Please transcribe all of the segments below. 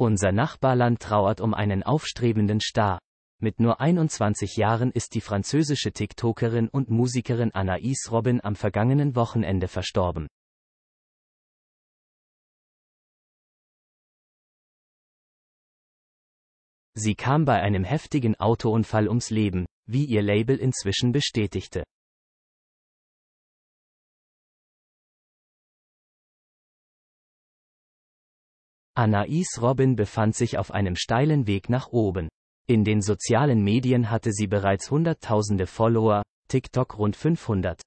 Unser Nachbarland trauert um einen aufstrebenden Star. Mit nur 21 Jahren ist die französische TikTokerin und Musikerin Anaïs Robin am vergangenen Wochenende verstorben. Sie kam bei einem heftigen Autounfall ums Leben, wie ihr Label inzwischen bestätigte. Anais Robin befand sich auf einem steilen Weg nach oben. In den sozialen Medien hatte sie bereits Hunderttausende Follower, TikTok rund 500.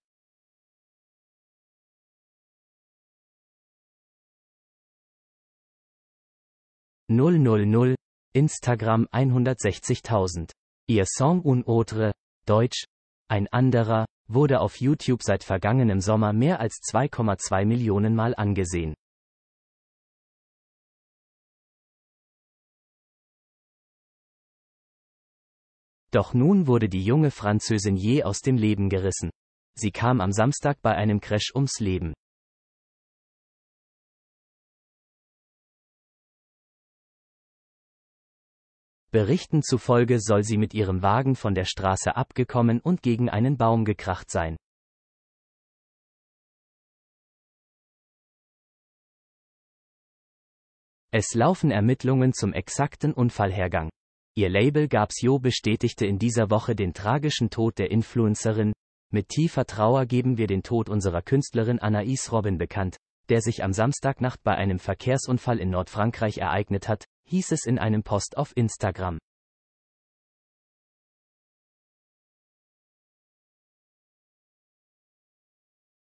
(000) Instagram 160.000. Ihr Song Un Autre, Deutsch, ein anderer, wurde auf YouTube seit vergangenem Sommer mehr als 2,2 Millionen Mal angesehen. Doch nun wurde die junge Französin je aus dem Leben gerissen. Sie kam am Samstag bei einem Crash ums Leben. Berichten zufolge soll sie mit ihrem Wagen von der Straße abgekommen und gegen einen Baum gekracht sein. Es laufen Ermittlungen zum exakten Unfallhergang. Ihr Label Gabsio bestätigte in dieser Woche den tragischen Tod der Influencerin. Mit tiefer Trauer geben wir den Tod unserer Künstlerin Anaïs Robin bekannt, der sich am Samstagnacht bei einem Verkehrsunfall in Nordfrankreich ereignet hat, hieß es in einem Post auf Instagram.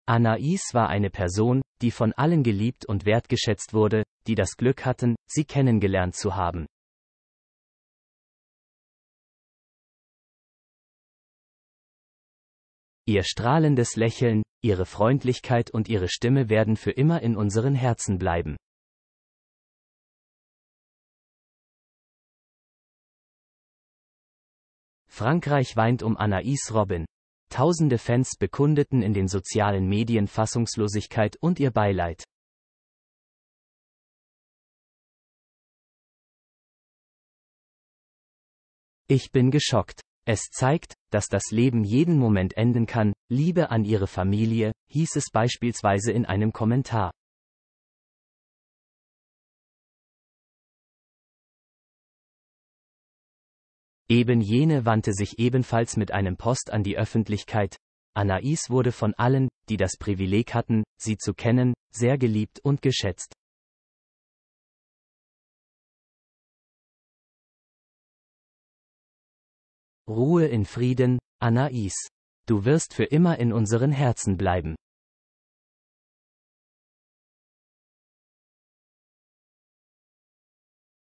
Anaïs war eine Person, die von allen geliebt und wertgeschätzt wurde, die das Glück hatten, sie kennengelernt zu haben. Ihr strahlendes Lächeln, Ihre Freundlichkeit und Ihre Stimme werden für immer in unseren Herzen bleiben. Frankreich weint um Anaïs Robin. Tausende Fans bekundeten in den sozialen Medien Fassungslosigkeit und ihr Beileid. Ich bin geschockt. Es zeigt, dass das Leben jeden Moment enden kann, Liebe an ihre Familie, hieß es beispielsweise in einem Kommentar. Eben jene wandte sich ebenfalls mit einem Post an die Öffentlichkeit. Anais wurde von allen, die das Privileg hatten, sie zu kennen, sehr geliebt und geschätzt. Ruhe in Frieden, Anais. Du wirst für immer in unseren Herzen bleiben.